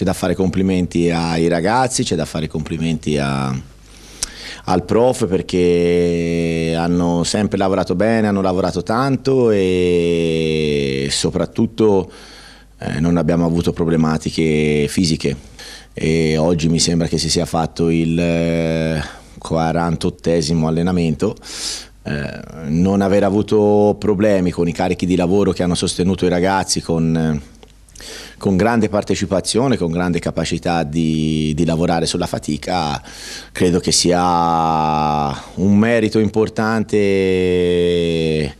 c'è da fare complimenti ai ragazzi, c'è da fare complimenti a, al prof perché hanno sempre lavorato bene, hanno lavorato tanto e soprattutto eh, non abbiamo avuto problematiche fisiche. E oggi mi sembra che si sia fatto il 48 eh, allenamento. Eh, non aver avuto problemi con i carichi di lavoro che hanno sostenuto i ragazzi, con eh, con grande partecipazione, con grande capacità di, di, lavorare sulla fatica, credo che sia un merito importante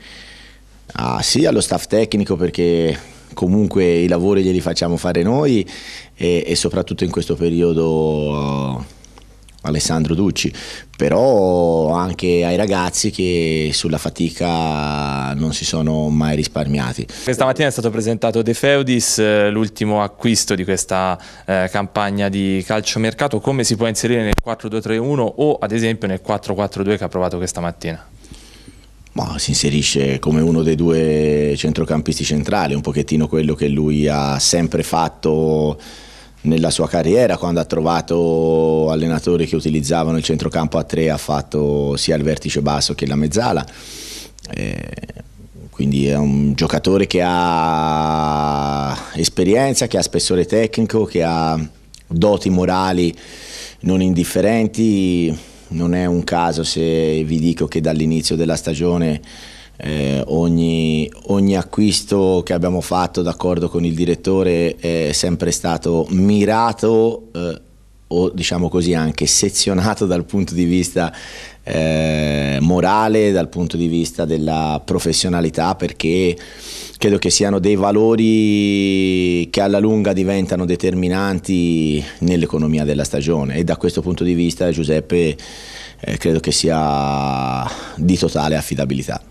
ah, a, sì allo staff tecnico perché comunque i lavori glieli facciamo fare noi e, e soprattutto in questo periodo Alessandro Ducci, però anche ai ragazzi che sulla fatica non si sono mai risparmiati. Questa mattina è stato presentato De Feudis, eh, l'ultimo acquisto di questa eh, campagna di calciomercato, come si può inserire nel 4-2-3-1 o ad esempio nel 4-4-2 che ha provato questa mattina? Ma si inserisce come uno dei due centrocampisti centrali, un pochettino quello che lui ha sempre fatto nella sua carriera quando ha trovato allenatori che utilizzavano il centrocampo a tre ha fatto sia il vertice basso che la mezzala eh, quindi è un giocatore che ha esperienza, che ha spessore tecnico, che ha doti morali non indifferenti non è un caso se vi dico che dall'inizio della stagione eh, ogni, ogni, acquisto che abbiamo fatto d'accordo con il direttore è sempre stato mirato eh, o diciamo così anche sezionato dal punto di vista eh, morale, dal punto di vista della professionalità perché credo che siano dei valori che alla lunga diventano determinanti nell'economia della stagione e da questo punto di vista Giuseppe eh, credo che sia di totale affidabilità.